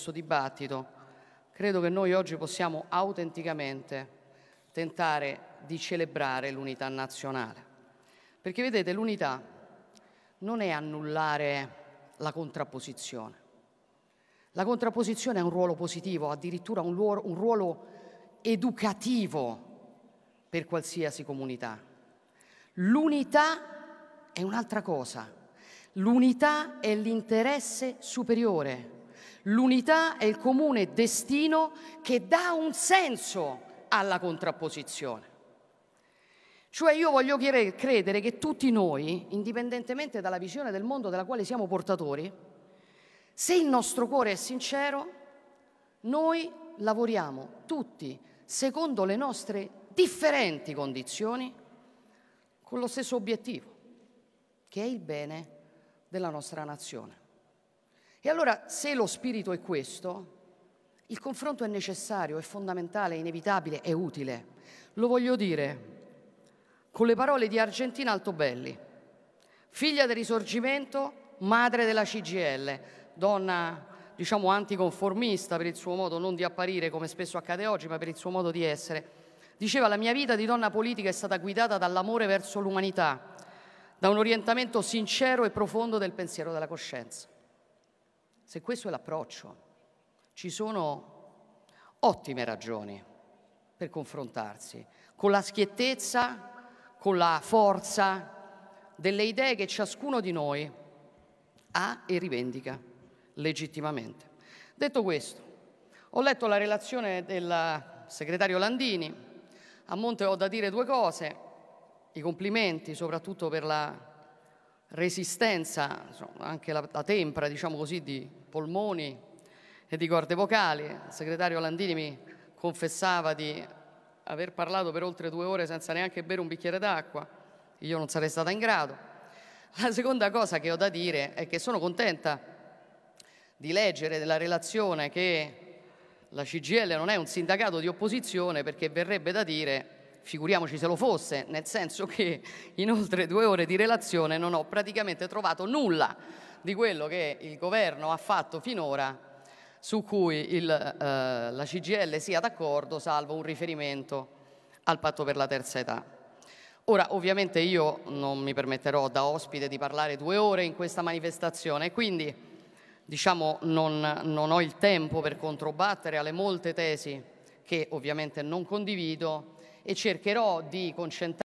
questo dibattito, credo che noi oggi possiamo autenticamente tentare di celebrare l'unità nazionale. Perché vedete, l'unità non è annullare la contrapposizione. La contrapposizione ha un ruolo positivo, addirittura un ruolo, un ruolo educativo per qualsiasi comunità. L'unità è un'altra cosa. L'unità è l'interesse superiore L'unità è il comune destino che dà un senso alla contrapposizione. Cioè io voglio credere che tutti noi, indipendentemente dalla visione del mondo della quale siamo portatori, se il nostro cuore è sincero, noi lavoriamo tutti secondo le nostre differenti condizioni con lo stesso obiettivo, che è il bene della nostra nazione. E allora se lo spirito è questo, il confronto è necessario, è fondamentale, è inevitabile, è utile. Lo voglio dire con le parole di Argentina Altobelli, figlia del risorgimento, madre della CGL, donna diciamo anticonformista per il suo modo non di apparire come spesso accade oggi, ma per il suo modo di essere. Diceva la mia vita di donna politica è stata guidata dall'amore verso l'umanità, da un orientamento sincero e profondo del pensiero della coscienza. Se questo è l'approccio, ci sono ottime ragioni per confrontarsi con la schiettezza, con la forza delle idee che ciascuno di noi ha e rivendica legittimamente. Detto questo, ho letto la relazione del segretario Landini, a monte ho da dire due cose, i complimenti soprattutto per la resistenza, anche la, la tempra, diciamo così, di polmoni e di corde vocali. Il segretario Landini mi confessava di aver parlato per oltre due ore senza neanche bere un bicchiere d'acqua. Io non sarei stata in grado. La seconda cosa che ho da dire è che sono contenta di leggere della relazione che la CGL non è un sindacato di opposizione perché verrebbe da dire figuriamoci se lo fosse, nel senso che in oltre due ore di relazione non ho praticamente trovato nulla di quello che il governo ha fatto finora su cui il, eh, la CGL sia d'accordo, salvo un riferimento al patto per la terza età. Ora, ovviamente io non mi permetterò da ospite di parlare due ore in questa manifestazione, quindi diciamo non, non ho il tempo per controbattere alle molte tesi che ovviamente non condivido e cercherò di concentrarmi